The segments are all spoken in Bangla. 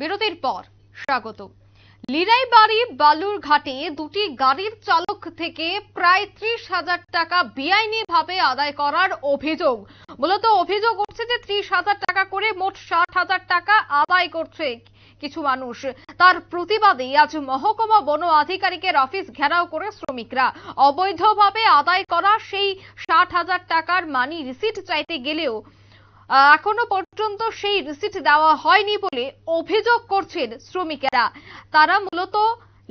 বিরতির পর স্বাগত লিরাইবাড়ি বালুর ঘাটে দুটি গাড়ির চালক থেকে প্রায় ত্রিশ হাজার টাকা বেআইনি ভাবে আদায় করার অভিযোগ মূলত অভিযোগ উঠছে যে ত্রিশ হাজার টাকা করে মোট ষাট হাজার টাকা আদায় করছে কিছু মানুষ তার প্রতিবাদে আজ মহকুমা বন আধিকারিকের অফিস ঘেরাও করে শ্রমিকরা অবৈধভাবে আদায় করা সেই ষাট হাজার টাকার মানি রিসিট চাইতে গেলেও এখনো পর্যন্ত সেই রিসিট দেওয়া হয়নি বলে অভিযোগ করছেন শ্রমিকেরা তারা মূলত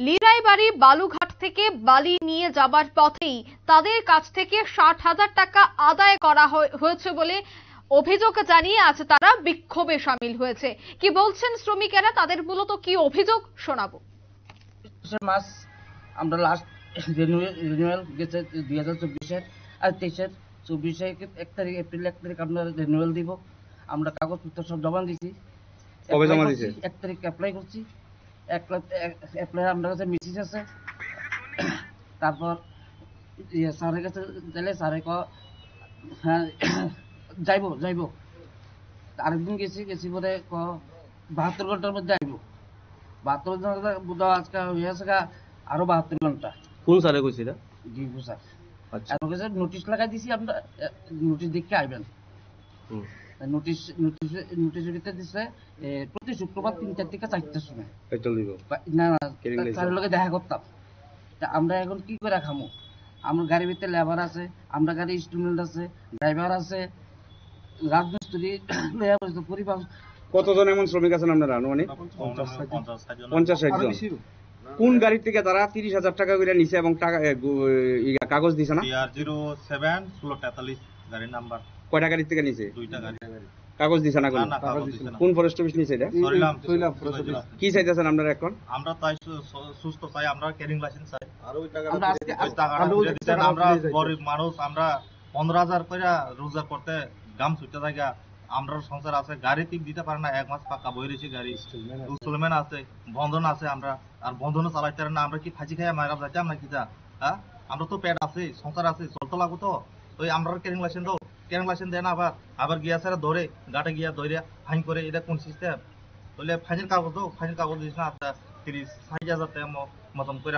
লিরাইবাড়ি বালুঘাট থেকে বালি নিয়ে যাবার পথেই তাদের কাছ থেকে ষাট হাজার টাকা আদায় করা হয়েছে বলে অভিযোগ জানিয়ে আজ তারা বিক্ষোভে সামিল হয়েছে কি বলছেন শ্রমিকেরা তাদের মূলত কি অভিযোগ শোনাবো আমরা লাস্ট রিনিউয়াল গেছে দুই হাজার চব্বিশের আর তেইশের চব্বিশ তারিখে এক তারিখ এপ্রিল এক তারিখ আমরা রিনিউয়াল দিব আমরা কাগজপত্র সব জমা দিয়েছি কবে জমা দিয়েছি এক তারিখ অ্যাপ্লাই করছি অ্যাপ্লাই আমার কাছে মেসেজ আছে তারপর ইয়ে স্যারের কাছে গেলে স্যারে ক হ্যাঁ যাইব যাইব আরেকদিন গেছি গেছি পরে ক বাহাত্তর ঘন্টার মধ্যে আইব বাহাত্তর ঘন্টা বোধ আজকে হয়ে আছে আরো বাহাত্তর ঘন্টা কোন স্যারে কইছি এটা ডিপু স্যার নোটিশ আচ্ছা। লাগাই দিছি নোটিশ দেখে আইবেন এখন কি করে গাড়ির ভিতরে লেবার আছে আমরা গাড়ি স্টুডেন্ট আছে ড্রাইভার আছে রাজমিস্ত্রি পরিবার কতজন এমন শ্রমিক আছেন আপনারা আনুমানিক পঞ্চাশ একজন কোন গাড়ি থেকে তারা তিরিশ হাজার টাকা করে নিছে এবং টাকা কাগজ দিছে না কয়টা গাড়ি থেকে নিছে কাগজ দিছে না কোন ফরেস্ট অফিস নিছে এটা কি চাইতেছেন আপনারা এখন আমরা তাই সুস্থ চাই আমরা ক্যারিং লাইসেন্স চাই আর ওই টাকা আমরা গরিব মানুষ আমরা পনেরো হাজার করে রোজগার করতে গাম ছুটতে থাকা আমরা সংসার আছে গাড়ি ঠিক দিতে পারে না এক মাস পাকা বই রয়েছে গাড়ি ইনস্টলমেন্ট আছে বন্ধন আছে আমরা আর বন্ধনও চালাইতে পারে না আমরা কি ফাঁসি খাইয়া মায়ের যাইতাম না যা হ্যাঁ আমরা তো পেট আছে সংসার আছে চলতে লাগো তো ওই আমরা কেরিং লাইসেন্স দাও কেরিং লাইসেন্স দেয় না আবার আবার গিয়া সারা ধরে গাটে গিয়া ধরে ফাইন করে এটা কোন সিস্টেম তাহলে ফাইনের কাগজ দাও ফাইনের কাগজ দিস না আচ্ছা তিরিশ ষাট হাজার টাকা মতন করে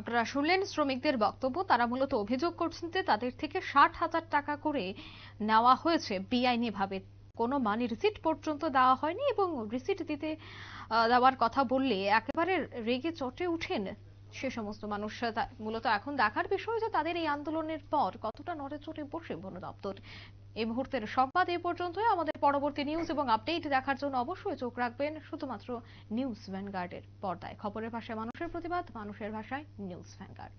আপনারা শুনলেন শ্রমিকদের বক্তব্য তারা মূলত অভিযোগ করছেন যে তাদের থেকে ষাট হাজার টাকা করে নেওয়া হয়েছে ভাবে কোনো মানি রিসিট পর্যন্ত দেওয়া হয়নি এবং রিসিট দিতে দেওয়ার কথা বললে একেবারে রেগে চটে উঠেন সে সমস্ত মানুষ মূলত এখন দেখার বিষয় যে তাদের এই আন্দোলনের পর কতটা নড়েচড়ে বসে বন দপ্তর এই মুহূর্তের সংবাদ এই পর্যন্তই আমাদের পরবর্তী নিউজ এবং আপডেট দেখার জন্য অবশ্যই চোখ রাখবেন শুধুমাত্র নিউজ ভ্যানগার্ডের পর্দায় খবরের ভাষায় মানুষের প্রতিবাদ মানুষের ভাষায় নিউজ ভ্যানগার্ড